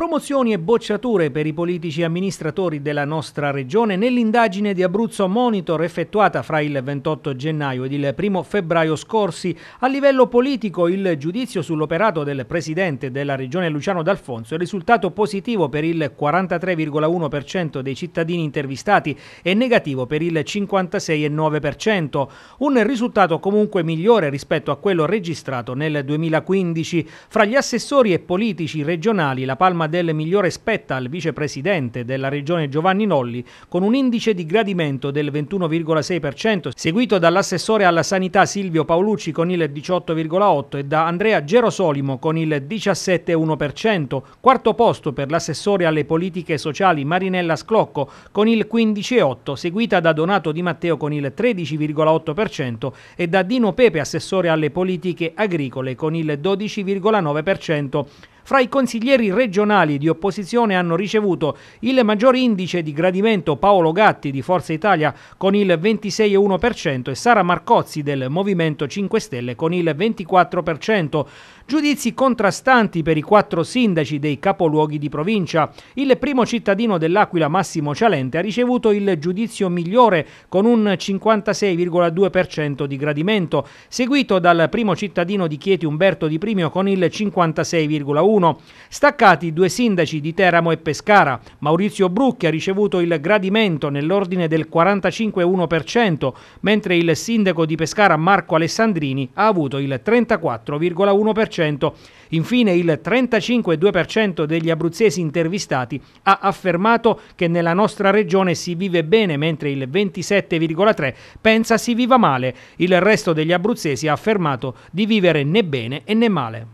Promozioni e bocciature per i politici amministratori della nostra regione nell'indagine di Abruzzo Monitor effettuata fra il 28 gennaio ed il 1 febbraio scorsi. A livello politico il giudizio sull'operato del presidente della regione Luciano D'Alfonso è risultato positivo per il 43,1% dei cittadini intervistati e negativo per il 56,9%, un risultato comunque migliore rispetto a quello registrato nel 2015. Fra gli assessori e politici regionali la palma del migliore spetta al vicepresidente della regione Giovanni Nolli con un indice di gradimento del 21,6%, seguito dall'assessore alla sanità Silvio Paolucci con il 18,8% e da Andrea Gerosolimo con il 17,1%, quarto posto per l'assessore alle politiche sociali Marinella Sclocco con il 15,8%, seguita da Donato Di Matteo con il 13,8% e da Dino Pepe, assessore alle politiche agricole, con il 12,9% fra i consiglieri regionali di opposizione hanno ricevuto il maggior indice di gradimento Paolo Gatti di Forza Italia con il 26,1% e Sara Marcozzi del Movimento 5 Stelle con il 24%. Giudizi contrastanti per i quattro sindaci dei capoluoghi di provincia. Il primo cittadino dell'Aquila, Massimo Cialente, ha ricevuto il giudizio migliore con un 56,2% di gradimento, seguito dal primo cittadino di Chieti Umberto Di Primio con il 56,1%. 2021. Staccati due sindaci di Teramo e Pescara. Maurizio Brucchi ha ricevuto il gradimento nell'ordine del 45,1%, mentre il sindaco di Pescara Marco Alessandrini ha avuto il 34,1%. Infine il 35,2% degli abruzzesi intervistati ha affermato che nella nostra regione si vive bene, mentre il 27,3% pensa si viva male. Il resto degli abruzzesi ha affermato di vivere né bene né male.